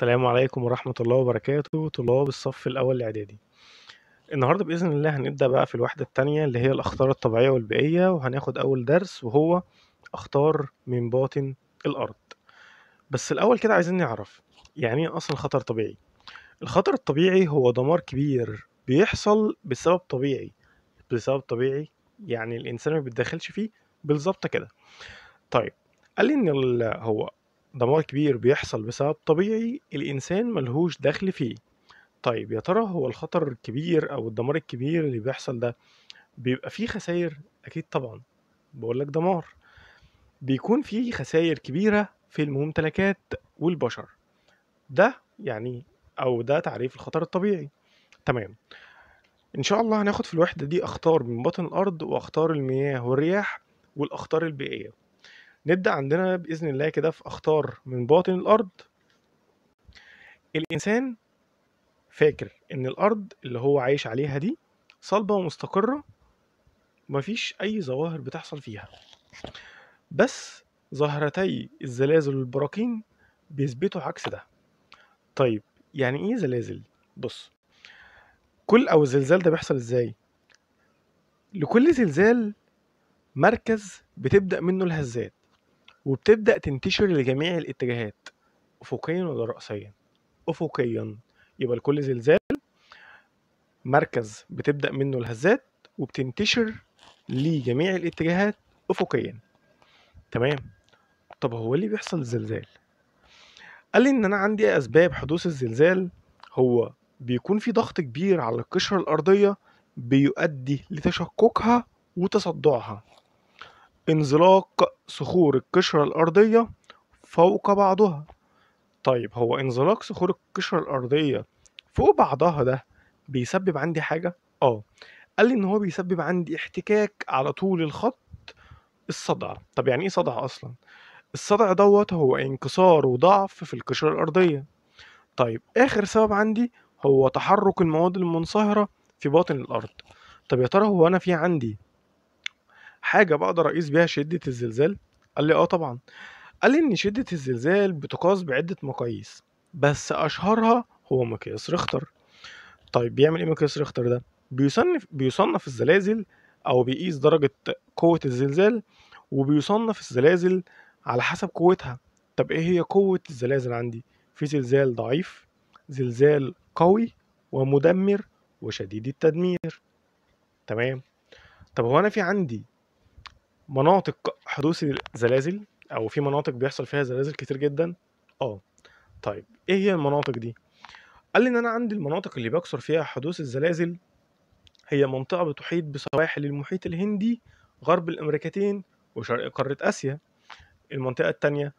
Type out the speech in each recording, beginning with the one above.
السلام عليكم ورحمة الله وبركاته طلاب الصف الأول الإعدادي النهاردة بإذن الله هنبدأ بقى في الوحدة التانية اللي هي الأخطار الطبيعية والبيئية وهناخد أول درس وهو أخطار من باطن الأرض بس الأول كده عايزين نعرف يعني إيه أصلا خطر طبيعي الخطر الطبيعي هو دمار كبير بيحصل بسبب طبيعي بسبب طبيعي يعني الإنسان ما بيتدخلش فيه بالظبط كده طيب قال لي إن هو دمار كبير بيحصل بسبب طبيعي الإنسان ملهوش دخل فيه طيب يا ترى هو الخطر الكبير أو الدمار الكبير اللي بيحصل ده بيبقى فيه خساير؟ أكيد طبعا بقولك دمار بيكون فيه خساير كبيرة في الممتلكات والبشر ده يعني أو ده تعريف الخطر الطبيعي تمام إن شاء الله هناخد في الوحدة دي أخطار من بطن الأرض وأخطار المياه والرياح والأخطار البيئية نبدأ عندنا بإذن الله كده في أخطار من باطن الأرض الإنسان فاكر إن الأرض اللي هو عايش عليها دي صلبة ومستقرة ومفيش أي ظواهر بتحصل فيها بس ظاهرتي الزلازل والبراكين بيثبتوا عكس ده طيب يعني إيه زلازل؟ بص كل أو الزلزال ده بيحصل إزاي؟ لكل زلزال مركز بتبدأ منه الهزات وبتبدأ تنتشر لجميع الاتجاهات أفقيا ولا رأسيا أفقيا يبقى لكل زلزال مركز بتبدأ منه الهزات وبتنتشر لجميع الاتجاهات أفقيا تمام طب هو ليه بيحصل الزلزال قال لي ان انا عندي اسباب حدوث الزلزال هو بيكون في ضغط كبير على القشرة الأرضية بيؤدي لتشققها وتصدعها انزلاق صخور القشرة الأرضية فوق بعضها طيب هو انزلاق صخور القشرة الأرضية فوق بعضها ده بيسبب عندي حاجة؟ اه قال لي إن هو بيسبب عندي احتكاك على طول الخط الصدع طب يعني إيه صدع أصلا؟ الصدع دوت هو انكسار وضعف في القشرة الأرضية طيب آخر سبب عندي هو تحرك المواد المنصهرة في باطن الأرض طب يا ترى هو أنا في عندي حاجه بقدر اقيس بيها شده الزلزال قال لي اه طبعا قال لي ان شده الزلزال بتقاس بعده مقاييس بس اشهرها هو مقياس ريختر طيب بيعمل ايه مقياس ريختر ده بيصنف بيصنف الزلازل او بيقيس درجه قوه الزلزال وبيصنف الزلازل على حسب قوتها طب ايه هي قوه الزلازل عندي في زلزال ضعيف زلزال قوي ومدمر وشديد التدمير تمام طب هو انا في عندي مناطق حدوث الزلازل او في مناطق بيحصل فيها زلازل كتير جدا اه طيب ايه هي المناطق دي قال لي ان انا عندي المناطق اللي بيكثر فيها حدوث الزلازل هي منطقه بتحيط بسواحل المحيط الهندي غرب الامريكتين وشرق قاره اسيا المنطقه الثانيه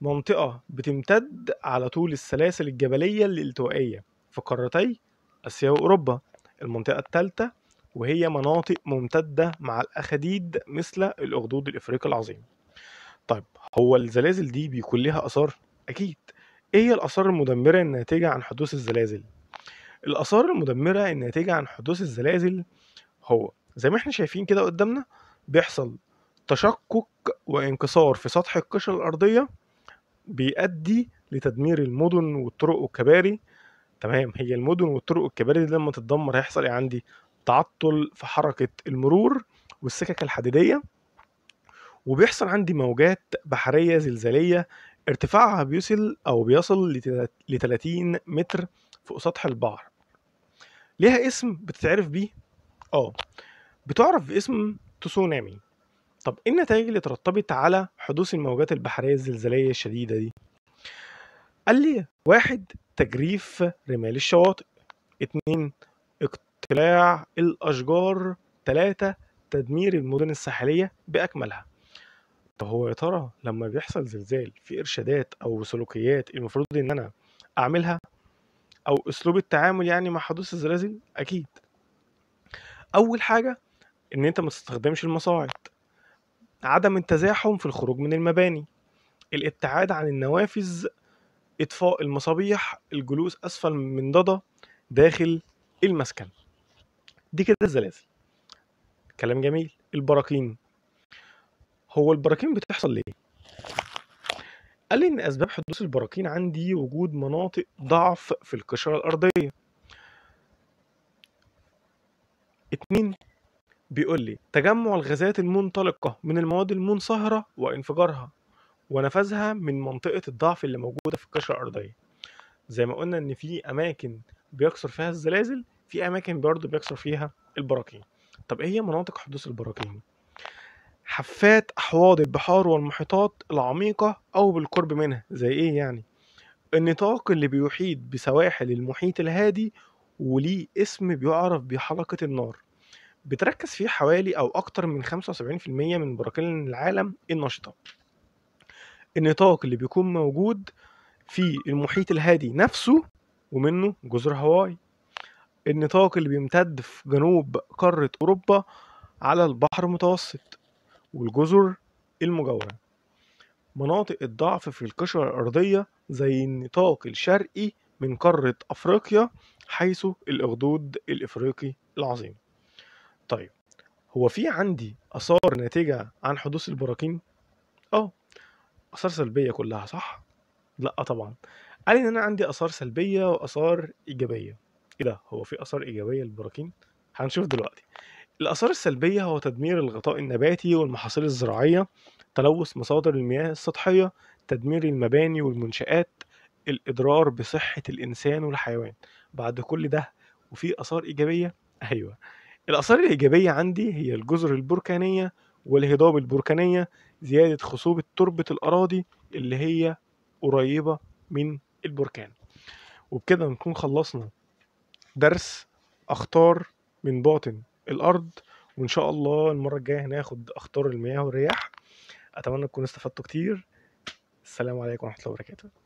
منطقه بتمتد على طول السلاسل الجبليه الالتوائيه في قارتي اسيا واوروبا المنطقه الثالثه وهي مناطق ممتدة مع الأخاديد مثل الأخدود الإفريقي العظيم طيب هو الزلازل دي بيكون لها آثار؟ أكيد إيه هي الآثار المدمرة الناتجة عن حدوث الزلازل؟ الآثار المدمرة الناتجة عن حدوث الزلازل هو زي ما احنا شايفين كده قدامنا بيحصل تشقق وانكسار في سطح القشرة الأرضية بيؤدي لتدمير المدن والطرق والكباري تمام هي المدن والطرق والكباري دي لما تتدمر هيحصل ايه عندي تعطل في حركة المرور والسكك الحديدية وبيحصل عندي موجات بحرية زلزالية ارتفاعها بيصل أو بيصل ل 30 متر فوق سطح البحر ليها اسم بتتعرف بيه؟ اه بتعرف باسم تسونامي طب ايه النتائج اللي ترتبت على حدوث الموجات البحرية الزلزالية الشديدة دي؟ قال لي واحد تجريف رمال الشواطئ اتنين اقتلاع الأشجار ثلاثة تدمير المدن الساحلية بأكملها طب هو يا ترى لما بيحصل زلزال في إرشادات أو سلوكيات المفروض إن أنا أعملها أو أسلوب التعامل يعني مع حدوث الزلازل أكيد أول حاجة إن أنت ما تستخدمش المصاعد عدم التزاحم في الخروج من المباني الابتعاد عن النوافذ إطفاء المصابيح الجلوس أسفل من ضدا داخل المسكن دي كده الزلازل كلام جميل البراكين هو البراكين بتحصل ليه قال لي ان اسباب حدوث البراكين عندي وجود مناطق ضعف في القشره الارضيه اتنين بيقول لي تجمع الغازات المنطلقه من المواد المنصهره وانفجارها ونفذها من منطقه الضعف اللي موجوده في القشره الارضيه زي ما قلنا ان في اماكن بيكسر فيها الزلازل في اماكن برضو بيكسر فيها البراكين طب ايه هي مناطق حدوث البراكين حفات احواض البحار والمحيطات العميقه او بالقرب منها زي ايه يعني النطاق اللي بيحيط بسواحل المحيط الهادي وليه اسم بيعرف بحلقة النار بتركز فيه حوالي أو أكتر من 75% من براكين العالم النشطة النطاق اللي بيكون موجود في المحيط الهادي نفسه ومنه جزر هاواي النطاق اللي بيمتد في جنوب قارة أوروبا على البحر المتوسط والجزر المجاورة مناطق الضعف في القشرة الأرضية زي النطاق الشرقي من قارة أفريقيا حيث الأخدود الإفريقي العظيم طيب هو في عندي آثار ناتجة عن حدوث البراكين؟ آه آثار سلبية كلها صح؟ لأ طبعا قال إن أنا عندي آثار سلبية وآثار إيجابية ايه ده هو في اثار ايجابيه للبراكين هنشوف دلوقتي الاثار السلبيه هو تدمير الغطاء النباتي والمحاصيل الزراعيه تلوث مصادر المياه السطحيه تدمير المباني والمنشآت الإضرار بصحة الإنسان والحيوان بعد كل ده وفي آثار إيجابية أيوة الآثار الإيجابية عندي هي الجزر البركانية والهضاب البركانية زيادة خصوبة تربة الأراضي اللي هي قريبة من البركان وبكده نكون خلصنا درس اخطار من باطن الارض وان شاء الله المره الجايه هناخد اخطار المياه والرياح اتمنى تكونوا استفدتوا كتير السلام عليكم ورحمه الله وبركاته